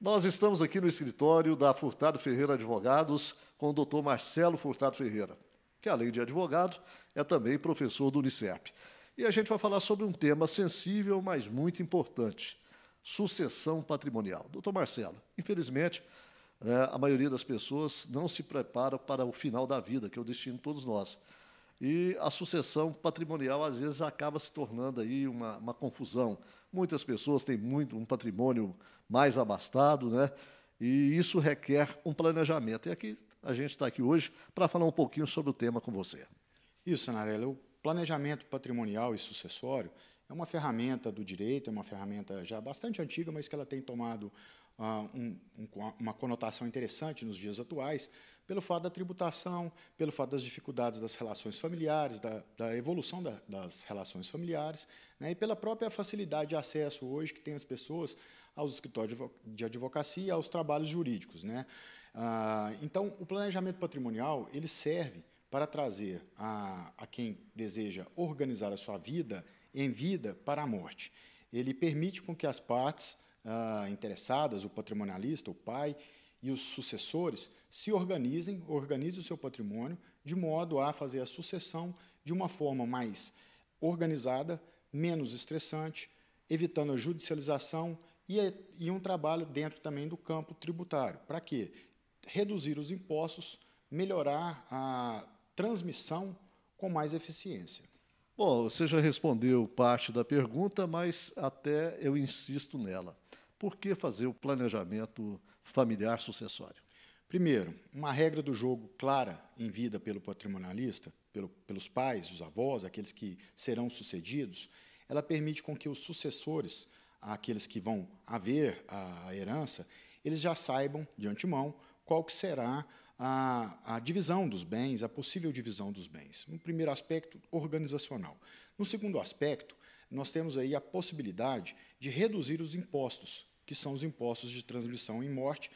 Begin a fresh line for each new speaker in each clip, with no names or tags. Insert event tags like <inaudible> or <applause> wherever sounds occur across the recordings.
Nós estamos aqui no escritório da Furtado Ferreira Advogados com o doutor Marcelo Furtado Ferreira, que além de advogado, é também professor do Unicep. E a gente vai falar sobre um tema sensível, mas muito importante: sucessão patrimonial. Doutor Marcelo, infelizmente, eh, a maioria das pessoas não se prepara para o final da vida, que é o destino de todos nós e a sucessão patrimonial às vezes acaba se tornando aí uma, uma confusão. Muitas pessoas têm muito um patrimônio mais abastado, né? E isso requer um planejamento. E aqui a gente está aqui hoje para falar um pouquinho sobre o tema com você. Isso, Narela. O planejamento patrimonial e sucessório
é uma ferramenta do direito, é uma ferramenta já bastante antiga, mas que ela tem tomado ah, um, uma conotação interessante nos dias atuais, pelo fato da tributação, pelo fato das dificuldades das relações familiares, da, da evolução da, das relações familiares, né, e pela própria facilidade de acesso hoje que tem as pessoas aos escritórios de advocacia e aos trabalhos jurídicos. Né? Ah, então, o planejamento patrimonial ele serve para trazer a, a quem deseja organizar a sua vida em vida para a morte. Ele permite com que as partes ah, interessadas, o patrimonialista, o pai e os sucessores, se organizem, organizem o seu patrimônio de modo a fazer a sucessão de uma forma mais organizada, menos estressante, evitando a judicialização e, e um trabalho dentro também do campo tributário. Para quê? Reduzir os impostos, melhorar a transmissão com mais eficiência.
Bom, você já respondeu parte da pergunta, mas até eu insisto nela. Por que fazer o planejamento familiar sucessório? Primeiro, uma regra do jogo clara em vida
pelo patrimonialista, pelo, pelos pais, os avós, aqueles que serão sucedidos, ela permite com que os sucessores, aqueles que vão haver a herança, eles já saibam de antemão qual que será a, a, divisão dos bens, a possível divisão dos bens. No primeiro aspecto, organizacional. No segundo aspecto, nós temos aí a possibilidade de reduzir os impostos que são os impostos de transmissão e morte,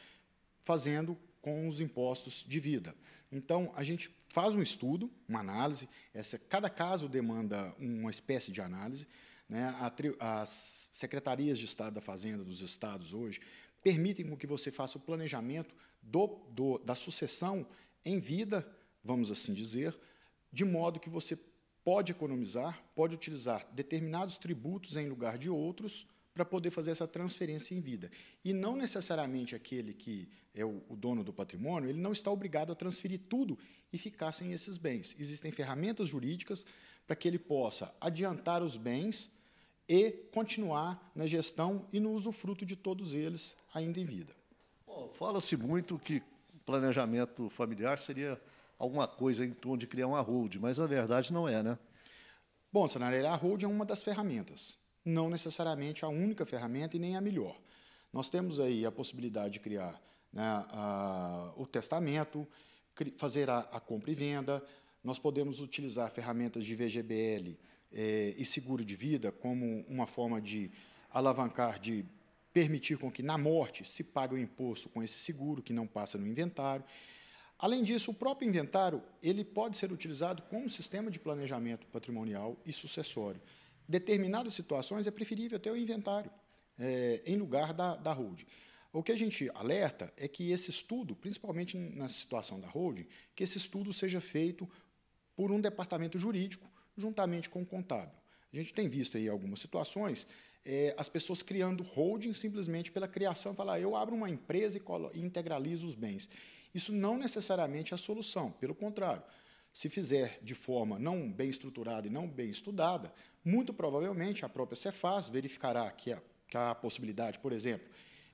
fazendo com os impostos de vida. Então, a gente faz um estudo, uma análise, essa, cada caso demanda uma espécie de análise. Né? As secretarias de Estado da Fazenda dos estados hoje permitem com que você faça o planejamento do, do, da sucessão em vida, vamos assim dizer, de modo que você pode economizar, pode utilizar determinados tributos em lugar de outros, para poder fazer essa transferência em vida. E não necessariamente aquele que é o, o dono do patrimônio, ele não está obrigado a transferir tudo e ficar sem esses bens. Existem ferramentas jurídicas para que ele possa adiantar os bens e continuar na gestão e no usufruto de todos eles ainda em
vida. Fala-se muito que planejamento familiar seria alguma coisa em torno de criar uma hold, mas na verdade não é, né? Bom, senhora a hold é uma das
ferramentas não necessariamente a única ferramenta e nem a melhor. Nós temos aí a possibilidade de criar né, a, o testamento, fazer a, a, compra e venda, nós podemos utilizar ferramentas de VGBL eh, e seguro de vida como uma forma de alavancar, de permitir com que, na morte, se pague o imposto com esse seguro, que não passa no inventário. Além disso, o próprio inventário ele pode ser utilizado como sistema de planejamento patrimonial e sucessório determinadas situações é preferível ter o inventário é, em lugar da, da holding. O que a gente alerta é que esse estudo, principalmente na situação da holding, que esse estudo seja feito por um departamento jurídico juntamente com o contábil. A gente tem visto aí algumas situações é, as pessoas criando holding simplesmente pela criação, falar eu abro uma empresa e integralizo os bens. Isso não necessariamente é a solução, pelo contrário. Se fizer de forma não bem estruturada e não bem estudada, muito provavelmente a própria Cefaz verificará que há, que a possibilidade, por exemplo,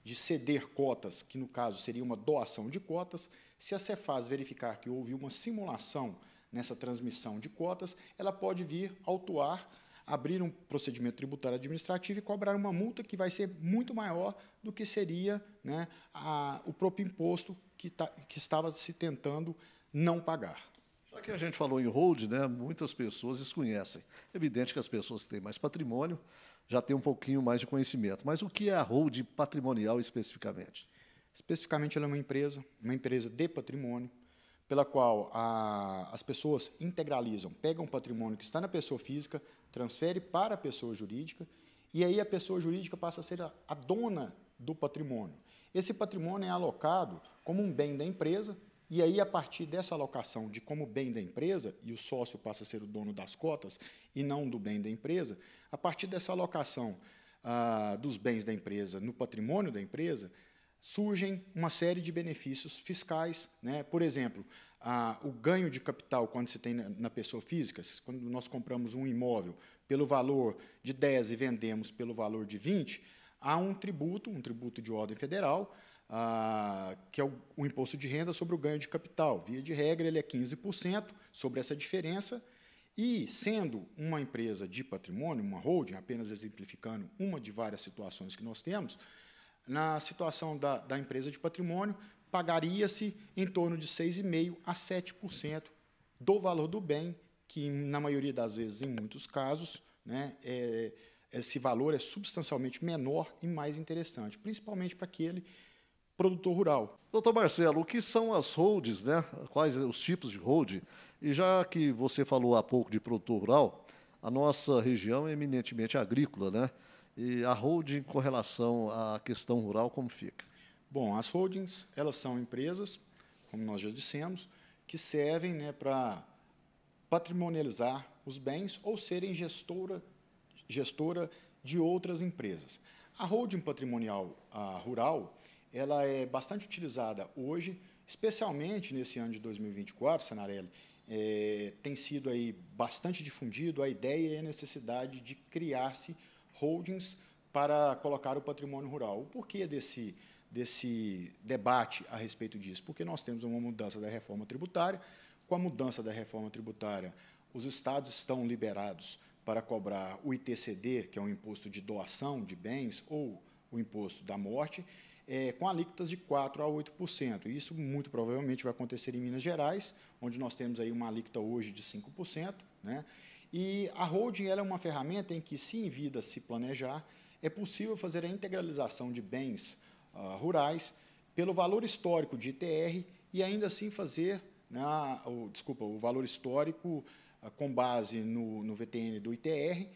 de ceder cotas, que no caso seria uma doação de cotas, se a Cefaz verificar que houve uma simulação nessa transmissão de cotas, ela pode vir autuar, abrir um procedimento tributário administrativo e cobrar uma multa que vai ser muito maior do que seria né, a, o próprio imposto que, ta, tá, que estava se tentando não pagar.
Já que a gente falou em hold, né, muitas pessoas desconhecem. É evidente que as pessoas que têm mais patrimônio já têm um pouquinho mais de conhecimento. Mas o que é a hold patrimonial especificamente? Especificamente, ela é uma empresa, uma empresa de patrimônio, pela qual a,
as pessoas integralizam, pegam o patrimônio que está na pessoa física, transfere para a pessoa jurídica, e aí a pessoa jurídica passa a ser a, a dona do patrimônio. Esse patrimônio é alocado como um bem da empresa e aí, a partir dessa alocação de como bem da empresa, e o sócio passa a ser o dono das cotas e não do bem da empresa, a partir dessa alocação ah, dos bens da empresa no patrimônio da empresa, surgem uma série de benefícios fiscais. Né? Por exemplo, o ganho de capital quando se tem na, na, pessoa física, quando nós compramos um imóvel pelo valor de 10 e vendemos pelo valor de 20, há um tributo, um tributo de ordem federal, que é o, o, imposto de renda sobre o ganho de capital. Via de regra, ele é 15% sobre essa diferença. E, sendo uma empresa de patrimônio, uma holding, apenas exemplificando uma de várias situações que nós temos, na situação da, da empresa de patrimônio, pagaria-se em torno de 6,5% a 7% do valor do bem, que, na maioria das vezes, em muitos casos, né, é, esse valor é substancialmente menor e mais interessante, principalmente para aquele
produtor rural. Doutor Marcelo, o que são as holds, né? quais os tipos de hold? E já que você falou há pouco de produtor rural, a nossa região é eminentemente agrícola, né? E a holding com relação à questão rural, como fica? Bom, as holdings, elas são empresas, como nós já dissemos, que servem né,
para patrimonializar os bens ou serem gestora, gestora de outras empresas. A holding patrimonial a, rural, ela é bastante utilizada hoje, especialmente nesse ano de 2024, Sanarelli, é, tem sido aí bastante difundido a ideia e a necessidade de criar-se holdings para colocar o patrimônio rural. O porquê desse, desse debate a respeito disso? Porque nós temos uma mudança da reforma tributária. Com a mudança da reforma tributária, os estados estão liberados para cobrar o ITCD, que é um imposto de doação de bens, ou o imposto da morte, é, com alíquotas de 4% a 8%. Isso muito provavelmente vai acontecer em Minas Gerais, onde nós temos aí uma alíquota hoje de 5%. Né? E a holding é uma ferramenta em que, se em vida se planejar, é possível fazer a integralização de bens uh, rurais pelo valor histórico de ITR e ainda assim fazer, né, o, desculpa, o valor histórico uh, com base no, no VTN do ITR,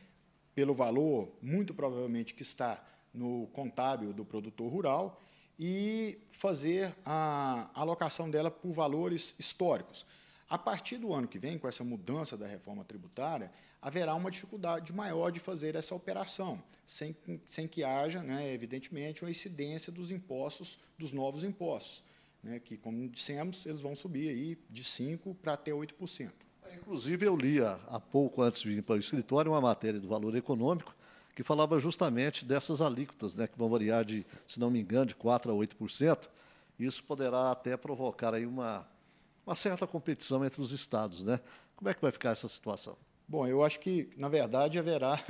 pelo valor muito provavelmente que está no contábil do produtor rural e fazer a alocação dela por valores históricos. A partir do ano que vem, com essa mudança da reforma tributária, haverá uma dificuldade maior de fazer essa operação, sem, sem que haja, né, evidentemente, uma incidência dos impostos, dos novos impostos, né, que, como dissemos, eles vão subir aí de 5% para até 8%.
Inclusive, eu li há pouco, antes de vir para o escritório, uma matéria do Valor Econômico, que falava justamente dessas alíquotas, né, que vão variar de, se não me engano, de 4% a 8%. Isso poderá até provocar aí uma, uma certa competição entre os estados. Né? Como é que vai ficar essa situação? Bom, eu acho que, na verdade, haverá. <laughs>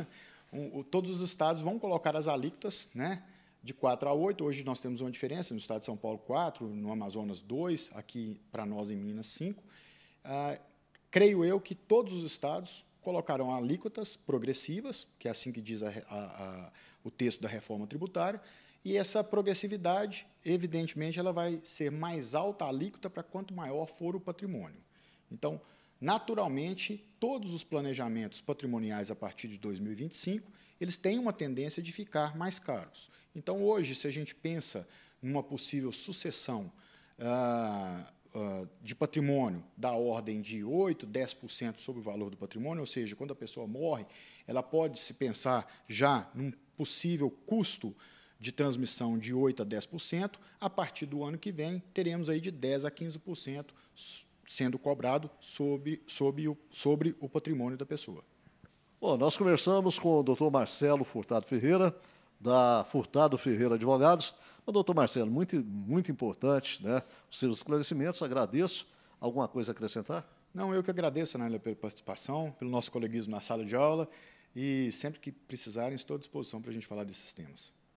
Um, todos os estados vão colocar as alíquotas, né? de 4 a 8. Hoje nós temos uma diferença, no estado de São Paulo 4, no Amazonas 2, aqui para nós em Minas 5. Ah, creio eu que todos os estados colocaram alíquotas progressivas, que é assim que diz a, a, a, o texto da reforma tributária, e essa progressividade, evidentemente, ela vai ser mais alta a alíquota para quanto maior for o patrimônio. Então, naturalmente, todos os planejamentos patrimoniais a partir de 2025, eles têm uma tendência de ficar mais caros. Então, hoje, se a gente pensa numa possível sucessão ah, ah, de patrimônio da ordem de 8%, 10% sobre o valor do patrimônio, ou seja, quando a pessoa morre, ela pode se pensar já num possível custo de transmissão de 8% a 10%, a partir do ano que vem teremos aí de 10% a 15% sendo cobrado
sobre, sobre, o, sobre o patrimônio da pessoa. Bom, nós conversamos com o Dr. Marcelo Furtado Ferreira, da Furtado Ferreira Advogados. doutor Marcelo, muito, muito importante né, os seus esclarecimentos, agradeço. Alguma coisa a acrescentar? Não, eu que agradeço, Anália, pela participação, pelo nosso coleguismo na sala de aula e sempre que
precisarem, estou à disposição para a gente falar desses temas.